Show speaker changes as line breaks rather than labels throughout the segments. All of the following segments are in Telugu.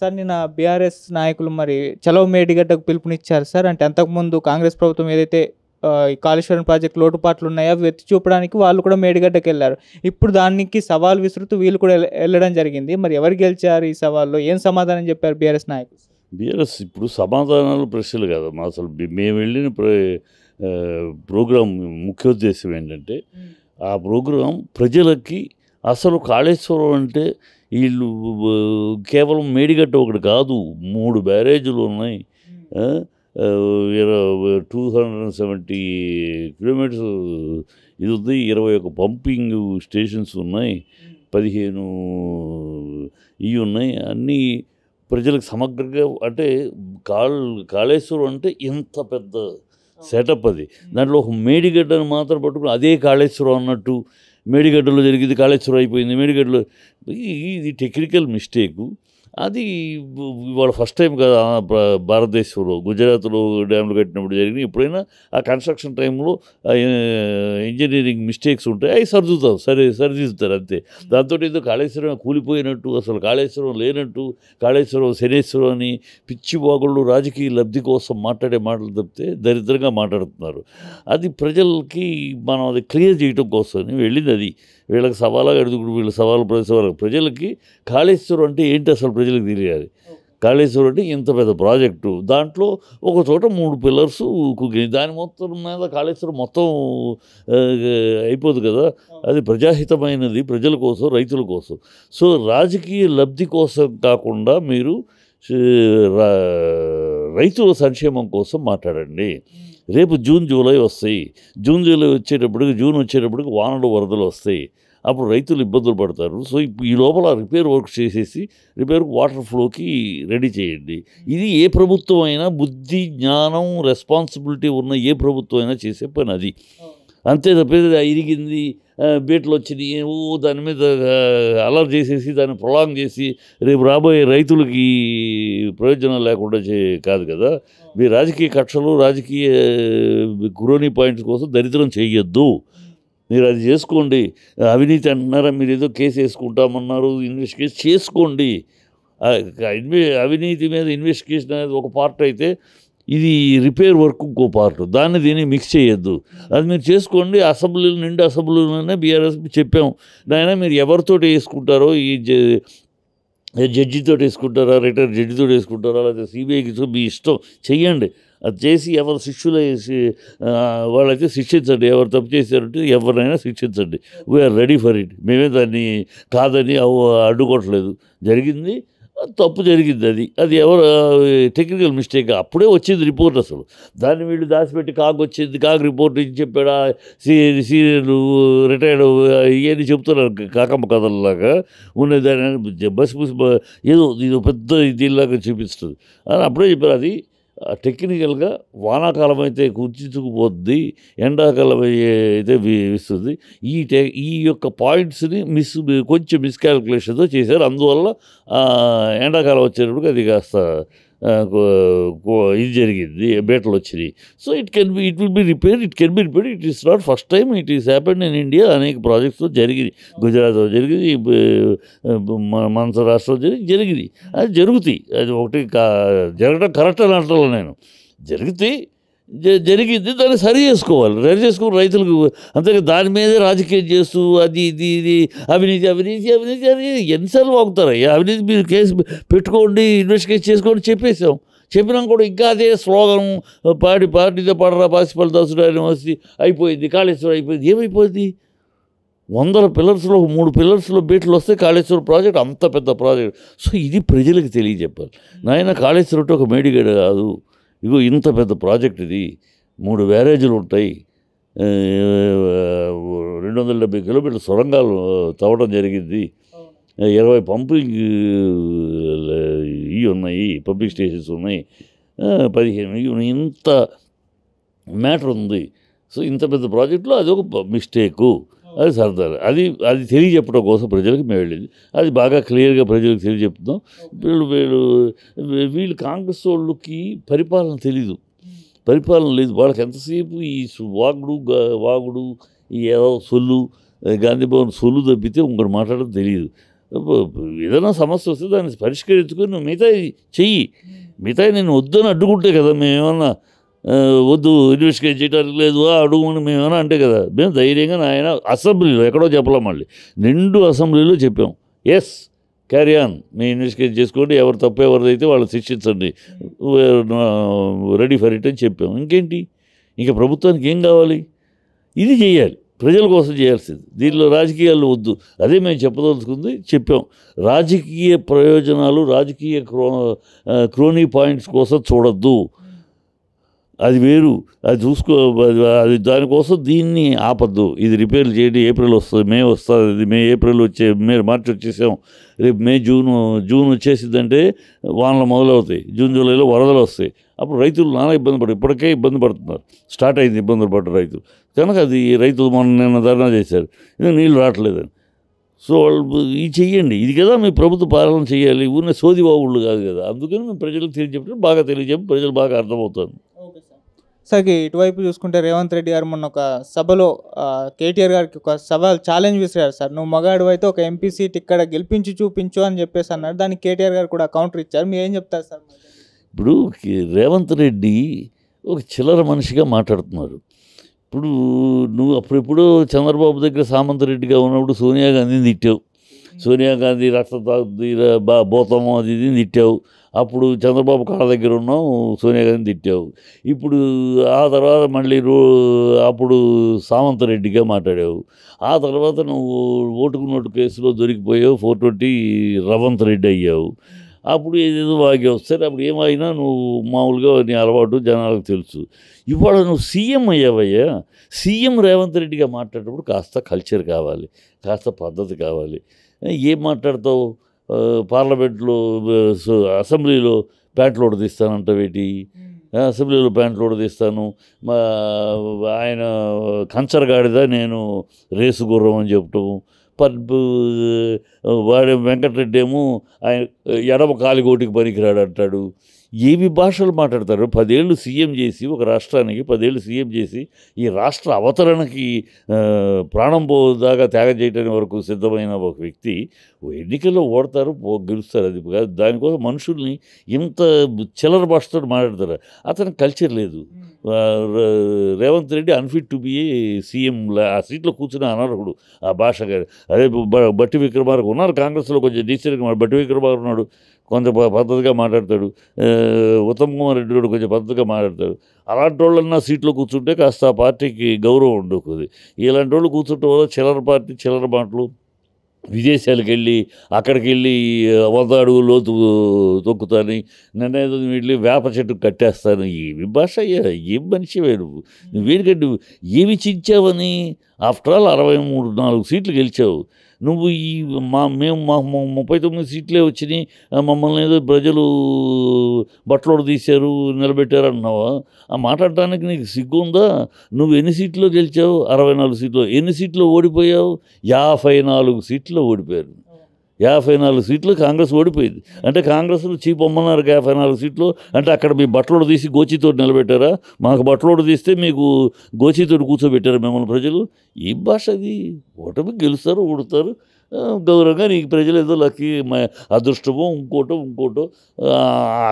సార్ నిన్న బీఆర్ఎస్ నాయకులు మరి చలవ మేడిగడ్డకు పిలుపునిచ్చారు సార్ అంటే అంతకుముందు కాంగ్రెస్ ప్రభుత్వం ఏదైతే కాళేశ్వరం ప్రాజెక్ట్ లోటుపాట్లు ఉన్నాయో అవి వెతి చూపడానికి వాళ్ళు కూడా మేడిగడ్డకు వెళ్ళారు ఇప్పుడు దానికి సవాల్ విసురుతూ వీళ్ళు కూడా వెళ్ళడం జరిగింది మరి ఎవరు గెలిచారు ఈ సవాల్లో ఏం సమాధానం చెప్పారు బీఆర్ఎస్ నాయకులు బీఆర్ఎస్ ఇప్పుడు సమాధానాలు ప్రశ్నలు మా అసలు మేము వెళ్ళిన ప్రోగ్రాం ముఖ్య ఉద్దేశం ఏంటంటే ఆ ప్రోగ్రాం ప్రజలకి అసలు కాళేశ్వరం అంటే వీళ్ళు కేవలం మేడిగట్ట ఒకటి కాదు మూడు బ్యారేజీలు ఉన్నాయి two hundred and seventy kilometres ఇది ఉంది ఇరవై ఒక పంపింగ్ స్టేషన్స్ ఉన్నాయి పదిహేను ఇవి ఉన్నాయి అన్నీ ప్రజలకు సమగ్రంగా అంటే కాళ్ కాళేశ్వరం అంటే ఎంత పెద్ద సెటప్ అది దాంట్లో ఒక మేడిగడ్డను మాత్రం పట్టుకుని అదే కాళేశ్వరం అన్నట్టు మేడిగడ్డలో జరిగింది కాళేశ్వరం అయిపోయింది మేడిగడ్డలో ఇది టెక్నికల్ మిస్టేకు అది ఇవాళ ఫస్ట్ టైం కదా భారతదేశంలో గుజరాత్లో డ్యామ్లు కట్టినప్పుడు జరిగినాయి ఎప్పుడైనా ఆ కన్స్ట్రక్షన్ టైంలో ఇంజనీరింగ్ మిస్టేక్స్ ఉంటాయి అవి సర్దుతాం సరే సరిదిద్దుతారు అంతే దాంతో ఏదో కాళేశ్వరం కూలిపోయినట్టు అసలు కాళేశ్వరం లేనట్టు కాళేశ్వరం శనేశ్వరం అని పిచ్చివాగుళ్ళు రాజకీయ లబ్ధి కోసం మాట్లాడే మాటలు తప్పితే దరిద్రంగా మాట్లాడుతున్నారు అది ప్రజలకి మనం అది క్లియర్ చేయడం కోసం వెళ్ళింది అది వీళ్ళకి సవాలుగా అడుగుడు వీళ్ళ సవాలు ప్రజలకి కాళేశ్వరం అంటే ఏంటి అసలు ప్రజలకు తెలియాలి కాళేశ్వరం అంటే ఇంత పెద్ద ప్రాజెక్టు దాంట్లో ఒక చోట మూడు పిల్లర్స్ కుకినాయి దాని మొత్తం మీద కాళేశ్వరం మొత్తం అయిపోదు కదా అది ప్రజాహితమైనది ప్రజల కోసం రైతుల కోసం సో రాజకీయ లబ్ధి కోసం కాకుండా మీరు రైతుల సంక్షేమం కోసం మాట్లాడండి రేపు జూన్ జూలై వస్తాయి జూన్ జూలై వచ్చేటప్పటికి జూన్ వచ్చేటప్పటికి వానలు వరదలు వస్తాయి అప్పుడు రైతులు ఇబ్బందులు పడతారు సో ఈ లోపల రిపేర్ వర్క్ చేసేసి రిపేర్ వాటర్ ఫ్లోకి రెడీ చేయండి ఇది ఏ ప్రభుత్వం అయినా బుద్ధి జ్ఞానం రెస్పాన్సిబిలిటీ ఉన్న ఏ ప్రభుత్వం అయినా చేసే పని అది అంతే తప్పేది ఇరిగింది బీట్లు వచ్చినాయి ఓ దాని మీద అలర్ట్ చేసేసి దాన్ని ప్రొలాంగ్ చేసి రేపు రాబోయే రైతులకి ప్రయోజనం లేకుండా చే కాదు కదా మీ రాజకీయ కక్షలు రాజకీయ గురోని పాయింట్స్ కోసం దరిద్రం చేయొద్దు మీరు అది చేసుకోండి అవినీతి అంటున్నారా మీరు ఏదో కేసు వేసుకుంటామన్నారు ఇన్వెస్టిగేషన్ చేసుకోండి అవినీతి మీద ఇన్వెస్టిగేషన్ అనేది ఒక పార్ట్ అయితే ఇది రిపేర్ వర్క్ ఇంకో పార్ట్ దాన్ని దీన్ని మిక్స్ చేయొద్దు అది మీరు చేసుకోండి అసెంబ్లీలు నుండి అసెంబ్లీలోనే బీఆర్ఎస్ చెప్పాము దాని మీరు ఎవరితోటి వేసుకుంటారో ఈ జడ్జితో వేసుకుంటారా రిటైర్ జడ్జితో వేసుకుంటారా లేదా సిబిఐకి మీ ఇష్టం చెయ్యండి అది చేసి ఎవరు శిష్యులు వాళ్ళైతే శిక్షించండి ఎవరు తప్పు చేశారంటే ఎవరినైనా శిక్షించండి వీఆర్ రెడీ ఫర్ ఇట్ మేమే దాన్ని కాదని అడ్డుకోవట్లేదు జరిగింది తప్పు జరిగింది అది అది ఎవరు టెక్నికల్ మిస్టేక్ అప్పుడే వచ్చింది రిపోర్ట్ అసలు దాన్ని వీళ్ళు దాచిపెట్టి కాకు వచ్చింది కాకు రిపోర్ట్ ఇది చెప్పాడా సీనియర్ రిటైర్డ్ ఇవన్నీ చెప్తున్నారు కాకమ్మ కథల్లాగా దాని బస్ బస్ ఏదో ఇది పెద్ద దీనిలాగా చూపిస్తుంది అని అప్పుడే చెప్పారు అది టెక్నికల్గా వానాకాలం అయితే కుర్చించుకుపోద్ది ఎండాకాలం అయితే ఇస్తుంది ఈ టె ఈ యొక్క పాయింట్స్ని మిస్ కొంచెం మిస్కాల్కులేషన్తో చేశారు అందువల్ల ఎండాకాలం వచ్చేటప్పటికి అది కాస్త ఇది జరిగింది బేటలు వచ్చినాయి so it can be it will be repair it can be repair it is not first time it is happened in India అనేక ప్రాజెక్ట్స్లో జరిగింది గుజరాత్లో జరిగింది మన రాష్ట్రంలో జరిగి జరిగింది అది జరుగుతాయి అది ఒకటి జరగడం కరెక్ట్ అని అంటాను నేను జరిగితే జరిగింది దాన్ని సరి చేసుకోవాలి సరి చేసుకుని రైతులకు అంతే దాని మీదే రాజకీయం చేస్తూ అది ఇది ఇది అవినీతి అవినీతి అవినీతి అని ఎన్నిసార్లు వాగుతారయ్యా అవినీతి మీరు కేసు పెట్టుకోండి ఇన్వెస్టిగేట్ చేసుకోండి చెప్పేసాం చెప్పినాం కూడా ఇంకా అదే స్లోగన్ పాడి పార్టీతో పాడరా పాసిపల్ దాసుడు వస్తే అయిపోయింది కాళేశ్వరం అయిపోయింది ఏమైపోయింది వందల పిల్లర్స్లో మూడు పిల్లర్స్లో బీట్లు వస్తే కాళేశ్వరం ప్రాజెక్ట్ అంత పెద్ద ప్రాజెక్ట్ సో ఇది ప్రజలకు తెలియజెప్పాలి నాయన కాళేశ్వరం ఒక మేడిగడ కాదు ఇగో ఇంత పెద్ద ప్రాజెక్ట్ ఇది మూడు బ్యారేజీలు ఉంటాయి రెండు వందల డెబ్బై కిలోమీటర్ల సొరంగాలు తవ్వడం జరిగింది ఇరవై పంపింగ్ ఇవి ఉన్నాయి పంపింగ్ స్టేషన్స్ ఉన్నాయి పదిహేను ఇంత మ్యాటర్ ఉంది సో ఇంత పెద్ద ప్రాజెక్టులో అదొక మిస్టేకు అది సరదా అది అది తెలియజెప్పడం కోసం ప్రజలకు మేము వెళ్ళింది అది బాగా క్లియర్గా ప్రజలకు తెలియజెప్తున్నాం వీళ్ళు వీళ్ళు వీళ్ళు కాంగ్రెస్ వాళ్ళకి పరిపాలన తెలీదు పరిపాలన లేదు వాళ్ళకి ఎంతసేపు ఈ వాగుడు వాగుడు ఈ ఏదో సొల్లు గాంధీభవన్ సొల్లు తప్పితే ఇంకొకటి మాట్లాడడం తెలియదు ఏదైనా సమస్య వస్తే దాన్ని పరిష్కరించుకొని నువ్వు మిగతా చెయ్యి మిగతా నేను వద్దని అడ్డుకుంటే కదా ఏమన్నా వద్దు ఇన్వెస్టిగేట్ చేయడానికి లేదు అడుగుమని మేమేమన్నా అంటే కదా మేము ధైర్యంగా నాయన అసెంబ్లీలో ఎక్కడో చెప్పలేం మళ్ళీ నిండు అసెంబ్లీలో చెప్పాం ఎస్ క్యారీ ఆన్ మీ ఇన్వెస్టిగేట్ చేసుకోండి ఎవరు తప్పు ఎవరిదైతే వాళ్ళు శిక్షించండి రెడీ ఫర్ ఇట్ అని చెప్పాం ఇంకేంటి ఇంకా ప్రభుత్వానికి ఏం కావాలి ఇది చేయాలి ప్రజల కోసం చేయాల్సింది దీనిలో రాజకీయాలు వద్దు అదే మేము చెప్పదలుచుకుంది చెప్పాం రాజకీయ ప్రయోజనాలు రాజకీయ క్రో క్రోనీ పాయింట్స్ కోసం చూడొద్దు అది వేరు అది చూసుకో అది దానికోసం దీన్ని ఆపద్దు ఇది రిపేర్లు చేయండి ఏప్రిల్ వస్తుంది మే వస్తుంది ఇది మే ఏప్రిల్ వచ్చే మే మార్చి వచ్చేసాం రేపు మే జూన్ జూన్ వచ్చేసిందంటే వానలు మొదలవుతాయి జూన్ జూలైలో వరదలు వస్తాయి అప్పుడు రైతులు నానా ఇబ్బంది పడు ఇప్పటికే ఇబ్బంది పడుతున్నారు స్టార్ట్ అయింది ఇబ్బందులు పడ్డ రైతులు కనుక అది రైతులు మొన్న నిన్న ధర్నా చేశారు ఇది నీళ్ళు రావట్లేదని సో వాళ్ళు ఇది చెయ్యండి ఇది కదా మీ ప్రభుత్వ పాలన చేయాలి ఊరిని సోది బాబుళ్ళు కాదు కదా అందుకని మేము ప్రజలకు తెలియజెప్పి బాగా తెలియజెప్పి ప్రజలు బాగా అర్థమవుతారు సరికి ఇటువైపు చూసుకుంటే రేవంత్ రెడ్డి గారు మొన్న ఒక సభలో కేటీఆర్ గారికి ఒక సవాల్ ఛాలెంజ్ విసిరారు సార్ నువ్వు మగాడు అయితే ఒక ఎంపీ సీట్ ఇక్కడ గెలిపించి చూపించు అని చెప్పేసి అన్నారు దానికి కేటీఆర్ గారు కూడా కౌంటర్ ఇచ్చారు మీరు ఏం చెప్తారు సార్ ఇప్పుడు రేవంత్ రెడ్డి ఒక చిల్లర మనిషిగా మాట్లాడుతున్నారు ఇప్పుడు నువ్వు అప్పుడెప్పుడు చంద్రబాబు దగ్గర సామంత్ రెడ్డిగా ఉన్నప్పుడు సోనియా గాంధీని తిట్టావు సోనియా గాంధీ రక్త భూతము అది ఇది తిట్టావు అప్పుడు చంద్రబాబు కాళ్ళ దగ్గర ఉన్నాం సోనియా గాంధీ తిట్టావు ఇప్పుడు ఆ తర్వాత మళ్ళీ రో అప్పుడు సామంత రెడ్డిగా మాట్లాడావు ఆ తర్వాత నువ్వు ఓటుకు నోటు కేసులో దొరికిపోయావు ఫోర్ ట్వంటీ రవంత్ రెడ్డి అయ్యావు అప్పుడు ఏదేదో వాగే సరే అప్పుడు ఏమైనా నువ్వు మామూలుగా నీ అలవాటు జనాలకు తెలుసు ఇవాళ నువ్వు సీఎం అయ్యావయ్యా సీఎం రేవంత్ రెడ్డిగా మాట్లాడేటప్పుడు కాస్త కల్చర్ కావాలి కాస్త పద్ధతి కావాలి ఏం మాట్లాడతావు పార్లమెంట్లో అసెంబ్లీలో ప్యాంట్లు ఉడదీస్తానంటావేటి అసెంబ్లీలో ప్యాంట్లు ఉడదీస్తాను మా ఆయన కంచరగాడిద నేను రేసు గుర్రం అని చెప్పటం పద్దు వాడే వెంకటరెడ్డి ఏమో ఆయన ఎడమ కాలిగోటికి పనికిరాడు అంటాడు ఏవి భాషలు మాట్లాడతారు పదేళ్ళు సీఎం చేసి ఒక రాష్ట్రానికి పదేళ్ళు సీఎం చేసి ఈ రాష్ట్ర అవతరణకి ప్రాణం పోదాగా త్యాగం చేయడానికి వరకు సిద్ధమైన ఒక వ్యక్తి ఎన్నికల్లో ఓడతారు గెలుస్తారు అది కాదు దానికోసం మనుషుల్ని ఇంత చిల్లర భాషతో మాట్లాడతారు అతని కల్చర్ లేదు Revanth Reddy unfit to be CM ఆ సీట్లో కూర్చుని అనర్హుడు ఆ భాష గారు అదే బట్టి విక్రమార్కు ఉన్నారు కాంగ్రెస్లో కొంచెం డీసీ బట్టి విక్రమార్ ఉన్నాడు కొంచెం పద్ధతిగా మాట్లాడతాడు ఉత్తమ్ కుమార్ రెడ్డి కూడా కొంచెం పద్ధతిగా మాట్లాడతాడు అలాంటి వాళ్ళన్నా సీట్లో కూర్చుంటే కాస్త ఆ పార్టీకి గౌరవం ఉండకుది ఇలాంటి వాళ్ళు కూర్చుంటే వల్ల చిల్లర పార్టీ చిల్లర మాటలు విదేశాలకు వెళ్ళి అక్కడికి వెళ్ళి వంద అడుగు లోతు తొక్కుతాను నిన్న వెళ్ళి వేప చెట్టు కట్టేస్తాను ఏమి భాష ఏం మనిషి నువ్వు నువ్వేంటి ఏమి చించావని ఆఫ్టర్ ఆల్ అరవై మూడు నాలుగు సీట్లు గెలిచావు నువ్వు ఈ మా మేము మా ముప్పై తొమ్మిది సీట్లే వచ్చినాయి మమ్మల్ని ఏదో ప్రజలు బట్టలోడు తీశారు నిలబెట్టారు అన్నావా ఆ మాట్లాడటానికి నీకు సిగ్గు ఉందా నువ్వు ఎన్ని సీట్లో గెలిచావు అరవై నాలుగు సీట్లు ఎన్ని సీట్లు ఓడిపోయావు యాభై నాలుగు సీట్లో ఓడిపోయారు యాభై నాలుగు సీట్లు కాంగ్రెస్ ఓడిపోయింది అంటే చీప్ అమ్మన్నారు యాభై నాలుగు సీట్లు అంటే అక్కడ మీ బట్టలోడు తీసి గోచితోడు నిలబెట్టారా మాకు బట్టలోడు తీస్తే మీకు గోచితోడు కూర్చోబెట్టారు మిమ్మల్ని ప్రజలు ఈ భాష అది ఓటమి గెలుస్తారు ఓడుతారు గౌరవంగా నీకు ప్రజలు ఏదో లక్కి అదృష్టమో ఇంకోటో ఇంకోటో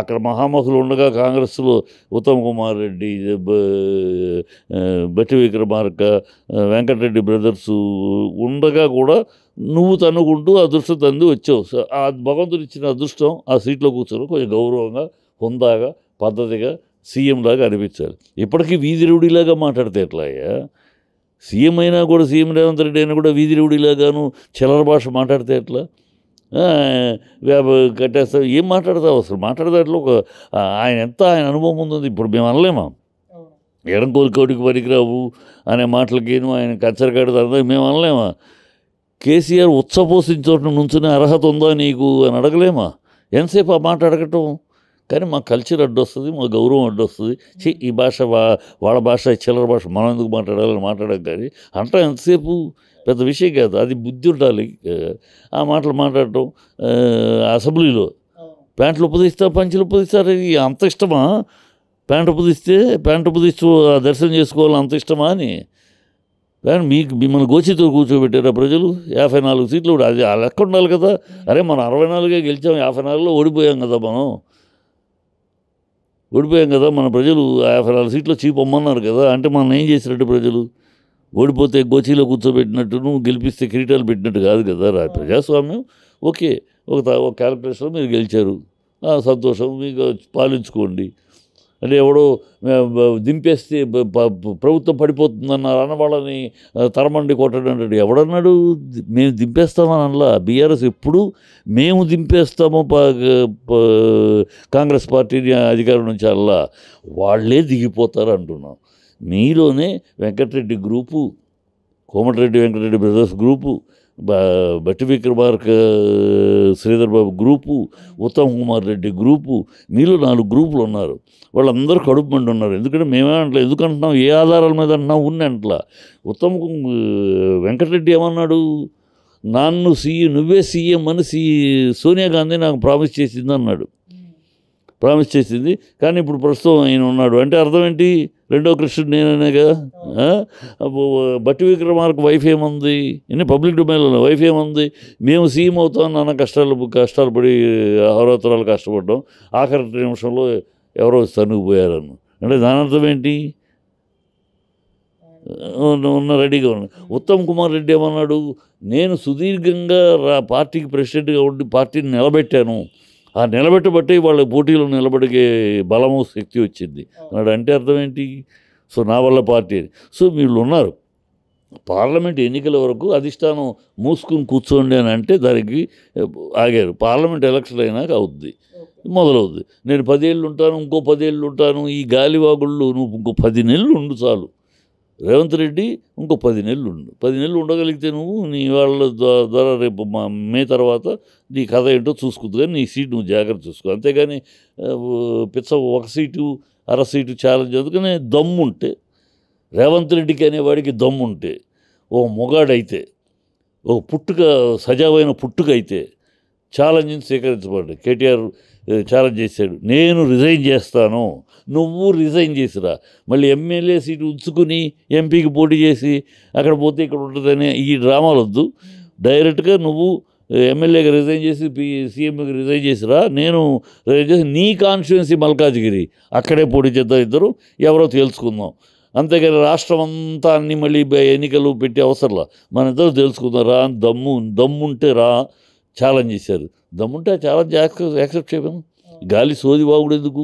అక్కడ మహామహులు ఉండగా కాంగ్రెస్లో ఉత్తమ్ కుమార్ రెడ్డి బట్టి విక్రమార్క వెంకటరెడ్డి బ్రదర్స్ ఉండగా కూడా నువ్వు తనుకుంటూ అదృష్టం తంది వచ్చావు ఆ భగవంతుడు ఇచ్చిన అదృష్టం ఆ సీట్లో కూర్చొని కొంచెం గౌరవంగా హుందాగా పద్ధతిగా సీఎం లాగా అనిపించాలి ఇప్పటికీ వీధిరుడిలాగా మాట్లాడితే ఎట్లాయా సీఎం అయినా కూడా సీఎం రేవంత్ రెడ్డి అయినా కూడా వీధిరవుడిలాగాను చిలర భాష మాట్లాడితే ఎట్లా వేప కట్టేస్తా ఏం మాట్లాడతావు అసలు అట్లా ఒక ఆయన ఎంత ఆయన అనుభవం ఉంది ఇప్పుడు మేము అనలేమా ఎడంకోలు కోటికి పనికిరావు అనే మాటలకేను ఆయన కచ్చరకాడు తర్వాత మేము అనలేమా కేసీఆర్ ఉత్సపోసిన చోట నుంచునే అర్హత ఉందా నీకు అని అడగలేమా ఎంతసేపు ఆ మాట అడగటం కానీ మా కల్చర్ అడ్డొస్తుంది మా గౌరవం అడ్డొస్తుంది చి ఈ భాష వాళ్ళ భాష చిల్లర భాష మనం ఎందుకు మాట్లాడాలని మాట్లాడడం కానీ అంటే ఎంతసేపు పెద్ద విషయం కాదు అది బుద్ధి ఉండాలి ఆ మాటలు మాట్లాడటం అసెంబ్లీలో ప్యాంట్లు ఉపదిస్తా పంచులు ఉపదిస్తారు అంత ఇష్టమా ప్యాంట్ ఉపదిస్తే ప్యాంట్ ఉపదిస్తూ దర్శనం చేసుకోవాలి అంత ఇష్టమా అని కానీ మీకు మిమ్మల్ని గోచితో ఆ ప్రజలు యాభై నాలుగు సీట్లు అది లెక్క ఉండాలి కదా అరే మనం అరవై నాలుగే గెలిచాం యాభై నాలుగులో ఓడిపోయాం కదా మనం ఓడిపోయాం కదా మన ప్రజలు యాభై నాలుగు సీట్లో చీప్ అమ్మన్నారు కదా అంటే మనం ఏం చేసినట్టు ప్రజలు ఓడిపోతే గోచీలో కూర్చోబెట్టినట్టును గెలిపిస్తే కిరీటాలు పెట్టినట్టు కాదు కదా రా ప్రజాస్వామ్యం ఓకే ఒక ఒక క్యాలిక్యులేషన్ మీరు గెలిచారు సంతోషం మీకు పాలించుకోండి అంటే ఎవడో దింపేస్తే ప్రభుత్వం పడిపోతుందన్న అన్న వాళ్ళని తరమండి కొట్టడం అంటే ఎవడన్నాడు మేము దింపేస్తామని అనలా బీఆర్ఎస్ ఎప్పుడు మేము దింపేస్తాము కాంగ్రెస్ పార్టీని అధికారం నుంచి అల్లా వాళ్ళే దిగిపోతారు అంటున్నాం మీలోనే Venkata Reddy group Komatireddy Venkata Reddy brothers group Bhatti Vikramarka Sridhar Babu group Uttam Kumar Reddy group వీళ్ళు నాలుగు గ్రూపులు ఉన్నారు వాళ్ళందరూ కడుపు మండి ఉన్నారు ఎందుకంటే మేమే అంటలే ఎందుకంటున్నాం ఏ ఆధారాల మీద అంటున్నాం ఉన్న అంటలా ఉత్తమ్ వెంకటరెడ్డి ఏమన్నాడు నన్ను సీఎం నువ్వే సీఎం అని సీ సోనియా గాంధీ నాకు ప్రామిస్ చేసింది అన్నాడు ప్రామిస్ చేసింది కానీ ఇప్పుడు ప్రస్తుతం ఆయన ఉన్నాడు అంటే అర్థం ఏంటి రెండో కృష్ణుడు నేననే కదా బట్టి విక్రమార్కు వైఫ్ ఏముంది ఇన్ని పబ్లిక్ డొమైన్లో వైఫ్ ఏముంది మేము సీఎం అవుతాం నాన్న కష్టాలు కష్టాలు పడి అహోరాత్రాలు కష్టపడ్డాం ఆఖరి నిమిషంలో ఎవరో తనుగుపోయారను అంటే దాని అర్థం ఏంటి ఉన్న రెడీగా ఉన్న ఉత్తమ్ కుమార్ రెడ్డి ఏమన్నాడు నేను సుదీర్ఘంగా పార్టీకి ప్రెసిడెంట్గా ఉండి పార్టీని నిలబెట్టాను ఆ నిలబెట్టబట్టి వాళ్ళ పోటీలో నిలబడిగే బలము శక్తి వచ్చింది అన్నాడు అంటే అర్థం ఏంటి సో నా వల్ల పార్టీ సో వీళ్ళు ఉన్నారు పార్లమెంట్ ఎన్నికల వరకు అధిష్టానం మూసుకుని కూర్చోండి అని అంటే దానికి ఆగారు పార్లమెంట్ ఎలక్షన్ అయినాక అవుద్ది మొదలవుద్ది నేను పదేళ్ళు ఉంటాను ఇంకో పదేళ్ళు ఉంటాను ఈ గాలివాగుళ్ళు నువ్వు ఇంకో పది నెలలు ఉండు చాలు రేవంత్ రెడ్డి ఇంకో పది నెలలు ఉండు పది నెలలు ఉండగలిగితే నువ్వు నీ వాళ్ళ ద్వారా రేపు మా మే తర్వాత నీ కథ ఏంటో చూసుకుంది కానీ నీ సీట్ నువ్వు జాగ్రత్త చూసుకో అంతేగాని పిచ్చ ఒక సీటు అర సీటు ఛాలెంజ్ అందుకనే ఉంటే రేవంత్ రెడ్డికి అనేవాడికి దమ్ముంటే ఓ మొగాడైతే ఓ పుట్టుక సజావైన పుట్టుక అయితే ఛాలెంజ్ని స్వీకరించబడ్డాయి కేటీఆర్ ఛాలెంజ్ చేశాడు నేను రిజైన్ చేస్తాను నువ్వు రిజైన్ చేసిరా మళ్ళీ ఎమ్మెల్యే సీటు ఉంచుకుని ఎంపీకి పోటీ చేసి అక్కడ పోతే ఇక్కడ ఉంటుందనే ఈ డ్రామాలు వద్దు డైరెక్ట్గా నువ్వు ఎమ్మెల్యేగా రిజైన్ చేసి పి సీఎంకి రిజైన్ చేసిరా నేను రిజైన్ చేసి నీ కాన్స్టిట్యున్సీ మల్కాజ్గిరి అక్కడే పోటీ చేద్దాం ఇద్దరు ఎవరో తెలుసుకుందాం అంతేగాని రాష్ట్రం అంతా అన్ని మళ్ళీ ఎన్నికలు పెట్టే అవసరంలా మన ఇద్దరు తెలుసుకుందాం రా దమ్ము దమ్ముంటే రా ఛాలెంజ్ చేశారు దమ్ముంటే ఆ ఛాలెంజ్ యాక్సెప్ట్ చేయమను గాలి సోది వాగుడు ఎందుకు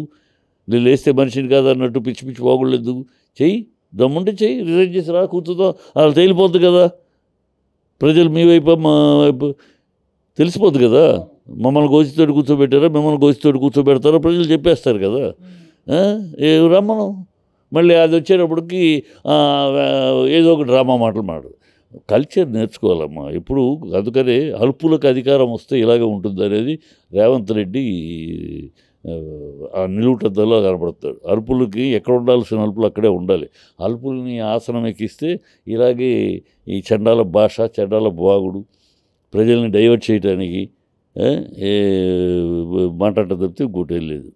నేను లేస్తే మనిషిని కాదు అన్నట్టు పిచ్చి పిచ్చి వాగుడు ఎందుకు చెయ్యి దమ్ముంటే చెయ్యి రిజైన్ చేసి రా కూర్చుందో అలా తేలిపోద్ది కదా ప్రజలు మీ వైపు మా వైపు తెలిసిపోద్ది కదా మమ్మల్ని గోచితోటి కూర్చోబెట్టారా మిమ్మల్ని గోచితోటి కూర్చోబెడతారా ప్రజలు చెప్పేస్తారు కదా ఏ రమ్మను మళ్ళీ అది వచ్చేటప్పటికి ఏదో ఒక డ్రామా మాటలు మాడు కల్చర్ నేర్చుకోవాలమ్మా ఎప్పుడు అందుకనే అల్పులకు అధికారం వస్తే ఇలాగే ఉంటుంది అనేది రేవంత్ రెడ్డి ఆ నిలువుటద్దలో కనబడతాడు అల్పులకి ఎక్కడ ఉండాల్సిన అల్పులు అక్కడే ఉండాలి అల్పుల్ని ఆసనం ఎక్కిస్తే ఇలాగే ఈ చండాల భాష చండాల బాగుడు ప్రజల్ని డైవర్ట్ చేయడానికి మాట్లాడటం తప్పితే ఇంకోటి లేదు